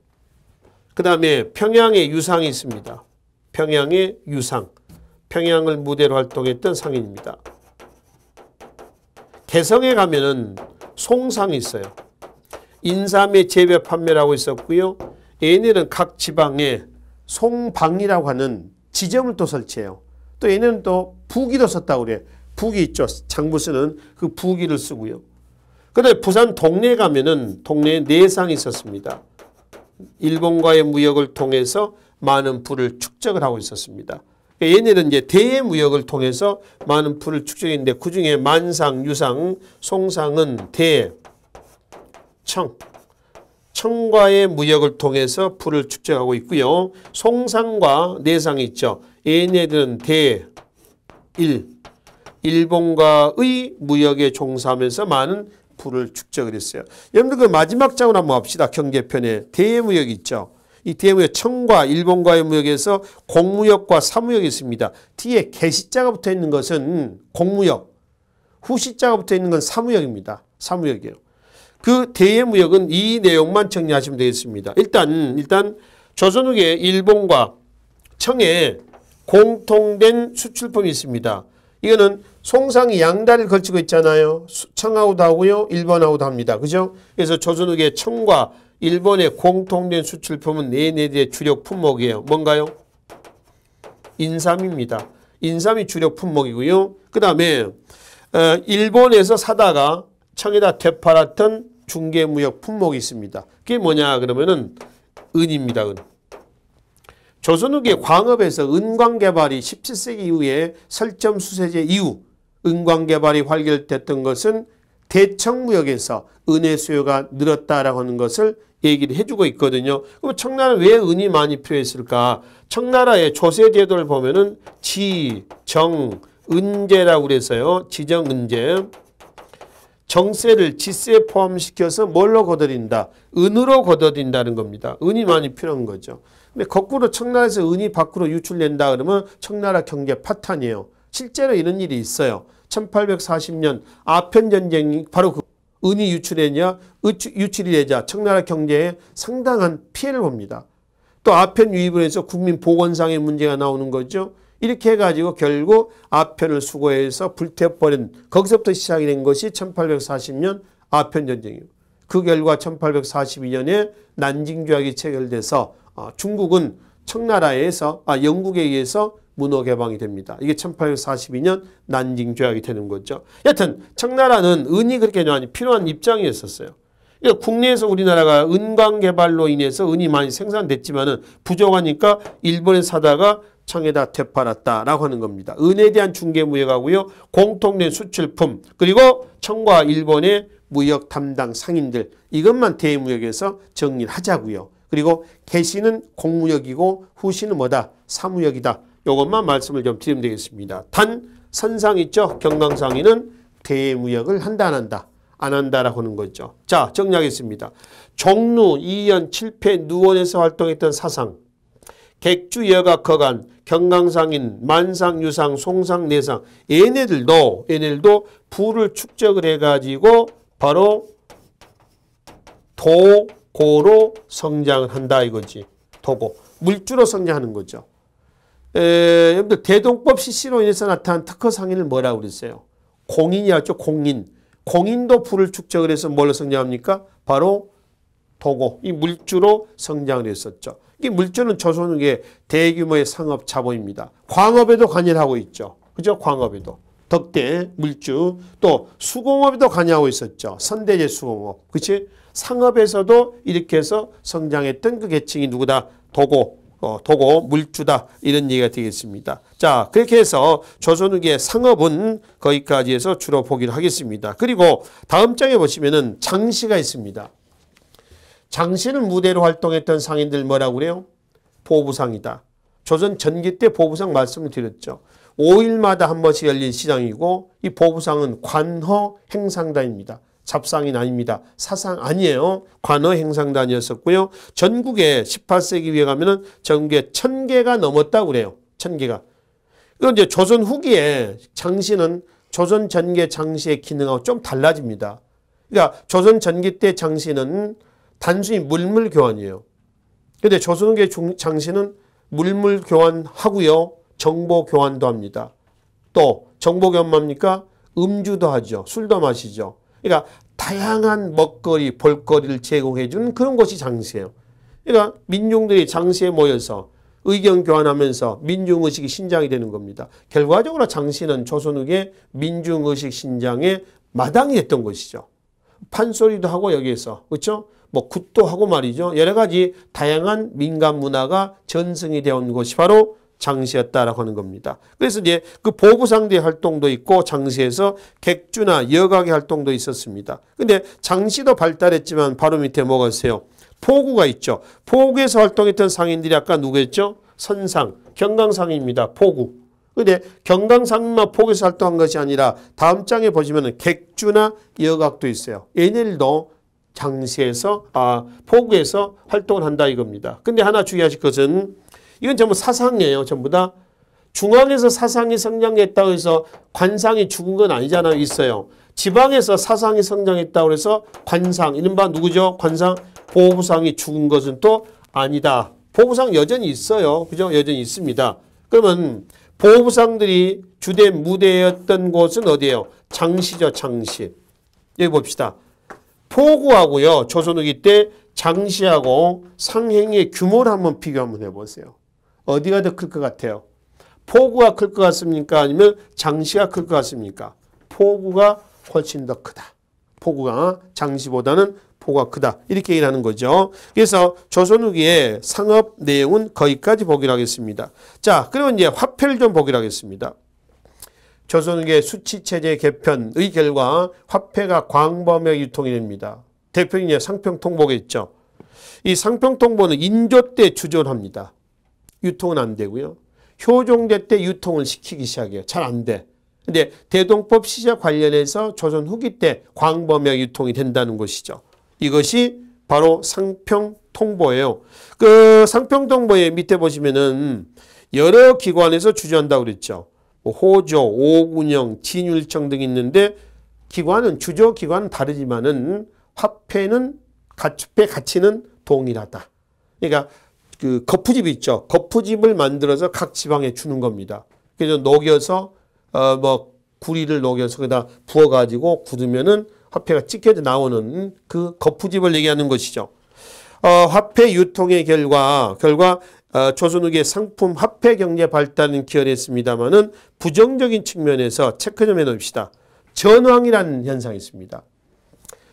그 다음에 평양의 유상이 있습니다. 평양의 유상. 평양을 무대로 활동했던 상인입니다. 개성에 가면은 송상이 있어요. 인삼의 재배 판매라고 있었고요. 얘네는 각 지방에 송방이라고 하는 지점을 또 설치해요. 또 얘네는 또 부기도 썼다고 그래요. 부기 있죠. 장부 쓰는 그 부기를 쓰고요. 그런데 부산 동네에 가면은 동네에 내상이 있었습니다. 일본과의 무역을 통해서 많은 부를 축적을 하고 있었습니다. 그러니까 얘네는 이제 대무역을 통해서 많은 풀을 축적했는데 그 중에 만상, 유상, 송상은 대, 청. 청과의 무역을 통해서 풀을 축적하고 있고요. 송상과 내상이 있죠. 얘네들은 대, 일. 일본과의 무역에 종사하면서 많은 풀을 축적을 했어요. 여러분들 그 마지막 장으 한번 봅시다. 경제편에 대무역 있죠. 이대에 보면 청과 일본과의 무역에서 공무역과 사무역이 있습니다. 뒤에 개시자가 붙어 있는 것은 공무역, 후시자가 붙어 있는 건 사무역입니다. 사무역이요그 대의 무역은 이 내용만 정리하시면 되겠습니다. 일단 일단 조선 후에 일본과 청에 공통된 수출품이 있습니다. 이거는 송상 양다리를 걸치고 있잖아요. 청하우도 하고요. 일본하우도 합니다. 그죠? 그래서 조선욱의 청과 일본의 공통된 수출품은 네네대 주력 품목이에요. 뭔가요? 인삼입니다. 인삼이 주력 품목이고요. 그 다음에 어, 일본에서 사다가 청에다 되팔았던 중개무역 품목이 있습니다. 그게 뭐냐 그러면은 은입니다. 은. 조선후기 광업에서 은광개발이 17세기 이후에 설점수세제 이후 은광개발이 활결됐던 것은 대청무역에서 은혜 수요가 늘었다라고 하는 것을 얘기를 해주고 있거든요. 그럼 청나라는 왜 은이 많이 필요했을까? 청나라의 조세 제도를 보면은 지, 정, 은제라고 그래서요. 지정, 은제. 정세를 지세 에 포함시켜서 뭘로 거둬들인다? 은으로 거둬들인다는 겁니다. 은이 많이 필요한 거죠. 근데 거꾸로 청나라에서 은이 밖으로 유출된다 그러면 청나라 경제 파탄이에요. 실제로 이런 일이 있어요. 1840년 아편 전쟁이 바로 그 은이 유출했냐 유출이 되자 청나라 경제에 상당한 피해를 봅니다. 또 아편 유입을 해서 국민 보건상의 문제가 나오는 거죠. 이렇게 해가지고 결국 아편을 수거해서 불태워버린 거기서부터 시작이 된 것이 1840년 아편 전쟁이요그 결과 1842년에 난징 조약이 체결돼서 어, 중국은 청나라에서 아 영국에 의해서 문어 개방이 됩니다. 이게 1842년 난징 조약이 되는 거죠. 여튼 청나라는 은이 그렇게 필요한 입장이었었어요. 그러니까 국내에서 우리나라가 은광 개발로 인해서 은이 많이 생산됐지만은 부족하니까 일본에 사다가 청에다 되팔았다라고 하는 겁니다. 은에 대한 중개 무역하고요. 공통된 수출품 그리고 청과 일본의 무역 담당 상인들 이것만 대무역에서 정리를 하자고요. 그리고 개시는 공무역이고 후시는 뭐다? 사무역이다. 요것만 말씀을 좀 드리면 되겠습니다. 단 선상 있죠. 경강상의는 대무역을 한다 안 한다. 안 한다라고 하는 거죠. 자 정리하겠습니다. 종루 2년 7패 누원에서 활동했던 사상 객주 여가 거간 경강상인 만상유상 송상내상 얘네들도 얘네들도 부를 축적을 해가지고 바로 도고로 성장을 한다 이거지. 도고 물주로 성장하는 거죠. 에, 여러분들 대동법 CC로 인해서 나타난 특허 상인을 뭐라고 그랬어요? 공인이었죠. 공인. 공인도 부를 축적을 해서 뭘로 성장합니까? 바로 도고, 이 물주로 성장을 했었죠. 이 물주는 조선의 대규모의 상업 자본입니다. 광업에도 관여를 하고 있죠. 그죠? 광업에도. 덕대, 물주, 또 수공업에도 관여하고 있었죠. 선대제 수공업. 그치? 상업에서도 이렇게 해서 성장했던 그 계층이 누구다? 도고, 어, 도고 물주다 이런 얘기가 되겠습니다. 자 그렇게 해서 조선욱의 상업은 거기까지 해서 주로 보기로 하겠습니다. 그리고 다음 장에 보시면은 장시가 있습니다. 장시를 무대로 활동했던 상인들 뭐라고 그래요? 보부상이다. 조선 전기 때 보부상 말씀을 드렸죠. 5일마다 한 번씩 열린 시장이고 이 보부상은 관허 행상단입니다. 잡상인 아닙니다. 사상 아니에요. 관어 행상단이었었고요. 전국에 18세기 위에 가면은 전국에 천개가 넘었다고 그래요. 천개가. 그럼 이제 조선 후기에 장시는 조선 전개 장시의 기능하고 좀 달라집니다. 그러니까 조선 전기 때 장시는 단순히 물물 교환이에요. 근데 조선 후기 장시는 물물 교환하고요. 정보 교환도 합니다. 또 정보 교환 뭡니까? 음주도 하죠. 술도 마시죠. 그러니까 다양한 먹거리, 볼거리를 제공해주는 그런 곳이 장세예요. 그러니까 민중들이 장세에 모여서 의견 교환하면서 민중의식이 신장이 되는 겁니다. 결과적으로 장씨는 조선욱의 민중의식 신장의 마당이 됐던 것이죠. 판소리도 하고 여기에서 그렇죠? 뭐 굿도 하고 말이죠. 여러 가지 다양한 민간 문화가 전승이 되온 것이 바로 장시였다라고 하는 겁니다. 그래서 이제 그 보부상대 활동도 있고 장시에서 객주나 여각의 활동도 있었습니다. 근데 장시도 발달했지만 바로 밑에 뭐가 있어요? 포구가 있죠. 포구에서 활동했던 상인들이 아까 누구였죠? 선상, 경강상입니다. 포구. 근데 경강상만 포구에서 활동한 것이 아니라 다음 장에 보시면 객주나 여각도 있어요. 얘네들도 장시에서 아 포구에서 활동을 한다 이겁니다. 근데 하나 주의하실 것은 이건 전부 사상이에요. 전부 다. 중앙에서 사상이 성장했다고 해서 관상이 죽은 건 아니잖아요. 있어요. 지방에서 사상이 성장했다고 해서 관상, 이른바 누구죠? 관상, 보부상이 죽은 것은 또 아니다. 보부상 여전히 있어요. 그죠? 여전히 있습니다. 그러면 보부상들이 주된 무대였던 곳은 어디예요? 장시죠. 장시. 여기 봅시다. 포구하고요. 조선후기 때 장시하고 상행의 규모를 한번 비교 한번 해보세요. 어디가 더 클 것 같아요? 포구가 클 것 같습니까? 아니면 장시가 클 것 같습니까? 포구가 훨씬 더 크다. 포구가 어? 장시보다는 포구가 크다. 이렇게 얘기 하는 거죠. 그래서 조선 후기의 상업 내용은 거기까지 보기로 하겠습니다. 자, 그러면 이제 화폐를 좀 보기로 하겠습니다. 조선 후기의 수치체제 개편의 결과 화폐가 광범위하게 유통이 됩니다. 대표님의 상평통보겠죠. 이 상평통보는 인조 때 주존합니다. 유통은 안 되고요. 효종대 때 유통을 시키기 시작해요. 잘 안 돼. 근데 대동법 시작 관련해서 조선 후기 때 광범위하게 유통이 된다는 것이죠. 이것이 바로 상평통보예요. 그 상평통보에 밑에 보시면은 여러 기관에서 주저한다고 그랬죠. 뭐 호조, 오군영, 진율청 등 있는데 기관은 주저 기관은 다르지만은 화폐는 가축의 가치는 동일하다. 그러니까 그 거푸집 있죠. 거푸집을 만들어서 각 지방에 주는 겁니다. 그래서 녹여서 어뭐 구리를 녹여서 거기다 부어가지고 굳으면은 화폐가 찍혀져 나오는 그 거푸집을 얘기하는 것이죠. 어, 화폐 유통의 결과 결과 어, 조선후기의 상품 화폐 경제 발달은 기여했습니다만은 부정적인 측면에서 체크 좀 해놓읍시다. 전황이라는 현상이 있습니다.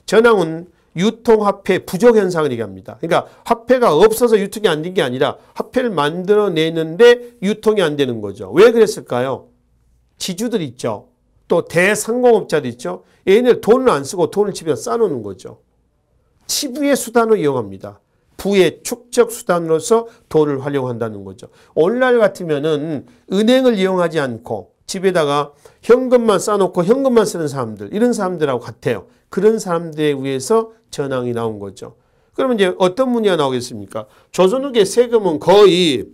전황은 유통화폐 부족 현상을 얘기합니다. 그러니까 화폐가 없어서 유통이 안 된 게 아니라 화폐를 만들어내는데 유통이 안 되는 거죠. 왜 그랬을까요? 지주들 있죠. 또 대상공업자들 있죠. 얘네들 돈을 안 쓰고 돈을 집에서 싸놓는 거죠. 치부의 수단을 이용합니다. 부의 축적 수단으로서 돈을 활용한다는 거죠. 오늘날 같으면은 은행을 이용하지 않고 집에다가 현금만 쌓아놓고 현금만 쓰는 사람들 이런 사람들하고 같아요. 그런 사람들에 의해서 전황이 나온 거죠. 그러면 이제 어떤 문제가 나오겠습니까? 조선욱의 세금은 거의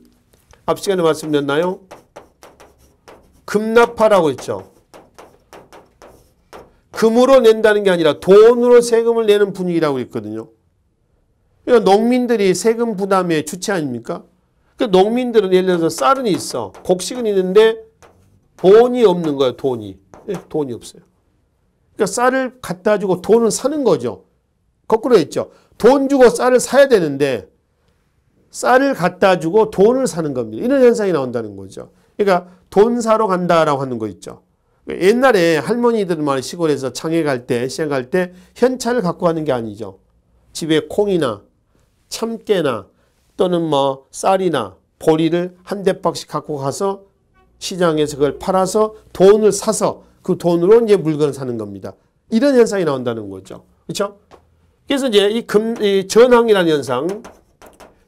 앞 시간에 말씀드렸나요? 급납하라고 했죠. 금으로 낸다는 게 아니라 돈으로 세금을 내는 분위기라고 했거든요. 그러니까 농민들이 세금 부담의 주체 아닙니까? 그러니까 농민들은 예를 들어서 쌀은 있어. 곡식은 있는데 돈이 없는 거예요. 돈이. 예, 돈이 없어요. 그러니까 쌀을 갖다 주고 돈을 사는 거죠. 거꾸로 했죠. 돈 주고 쌀을 사야 되는데 쌀을 갖다 주고 돈을 사는 겁니다. 이런 현상이 나온다는 거죠. 그러니까 돈 사러 간다라고 하는 거 있죠. 옛날에 할머니들만 시골에서 장에 갈 때, 시장 갈 때 현찰을 갖고 가는 게 아니죠. 집에 콩이나 참깨나 또는 뭐 쌀이나 보리를 한 대박씩 갖고 가서 시장에서 그걸 팔아서 돈을 사서 그 돈으로 이제 물건을 사는 겁니다. 이런 현상이 나온다는 거죠. 그렇죠? 그래서 이제 이 금, 이 전황이라는 현상,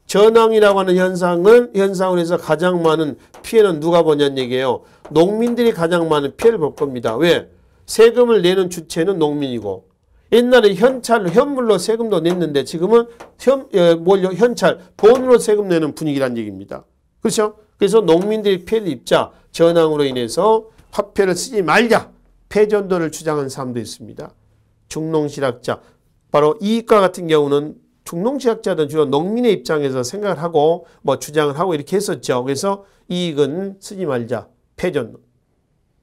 전황이라고 하는 현상은 현상을 해서 가장 많은 피해는 누가 보냐는 얘기예요. 농민들이 가장 많은 피해를 볼 겁니다. 왜? 세금을 내는 주체는 농민이고 옛날에 현찰, 현물로 세금도 냈는데 지금은 현, 예, 뭘 현찰, 돈으로 세금 내는 분위기란 얘기입니다. 그렇죠? 그래서 농민들이 피해를 입자 전황으로 인해서 화폐를 쓰지 말자 폐전도를 주장한 사람도 있습니다. 중농실학자 바로 이과 같은 경우는 중농실학자들은 주로 농민의 입장에서 생각을 하고 뭐 주장을 하고 이렇게 했었죠. 그래서 이익은 쓰지 말자 폐전도.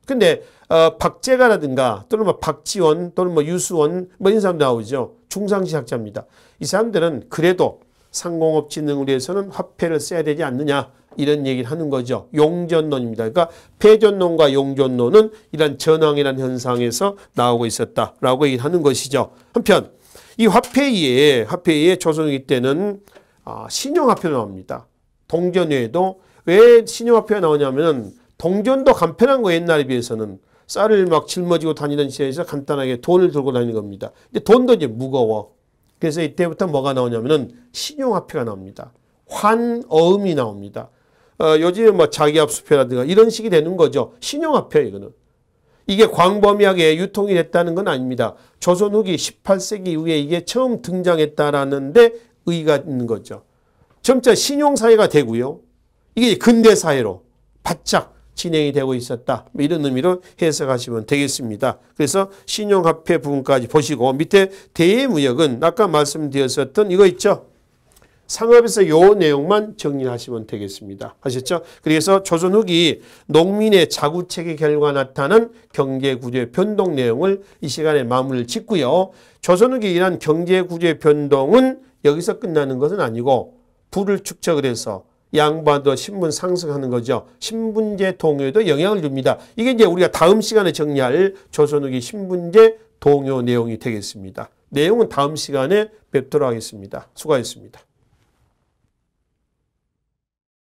근데 어, 박재가라든가 또는 뭐 박지원 또는 뭐 유수원 뭐 이런 사람들 나오죠. 중상실학자입니다. 이 사람들은 그래도 상공업진흥을 위해서는 화폐를 써야 되지 않느냐. 이런 얘기를 하는 거죠. 용전론입니다. 그러니까 패전론과 용전론은 이런 전황이라는 현상에서 나오고 있었다라고 얘기를 하는 것이죠. 한편 이화폐의 화폐에 조선기 때는 아, 신용화폐로 나옵니다. 동전 외에도 왜 신용화폐가 나오냐면은 동전도 간편한 거 옛날에 비해서는 쌀을 막 짊어지고 다니던 시대에서 간단하게 돈을 들고 다니는 겁니다. 근데 돈도 이제 무거워. 그래서 이때부터 뭐가 나오냐면은 신용화폐가 나옵니다. 환어음이 나옵니다. 어, 요즘에 뭐 자기압수표라든가 이런 식이 되는 거죠. 신용화표 이거는. 이게 광범위하게 유통이 됐다는 건 아닙니다. 조선 후기 18세기 이후에 이게 처음 등장했다라는데 의의가 있는 거죠. 점차 신용사회가 되고요. 이게 근대사회로 바짝 진행이 되고 있었다. 뭐 이런 의미로 해석하시면 되겠습니다. 그래서 신용화폐 부분까지 보시고 밑에 대외무역은 아까 말씀드렸었던 이거 있죠. 상업에서 요 내용만 정리하시면 되겠습니다. 아셨죠? 그래서 조선 후기 농민의 자구책의 결과 나타난 경제구조의 변동 내용을 이 시간에 마무리를 짓고요. 조선 후기 일한 경제구조의 변동은 여기서 끝나는 것은 아니고 부를 축적을 해서 양반도 신분 상승하는 거죠. 신분제 동요에도 영향을 줍니다. 이게 이제 우리가 다음 시간에 정리할 조선 후기 신분제 동요 내용이 되겠습니다. 내용은 다음 시간에 뵙도록 하겠습니다. 수고하셨습니다.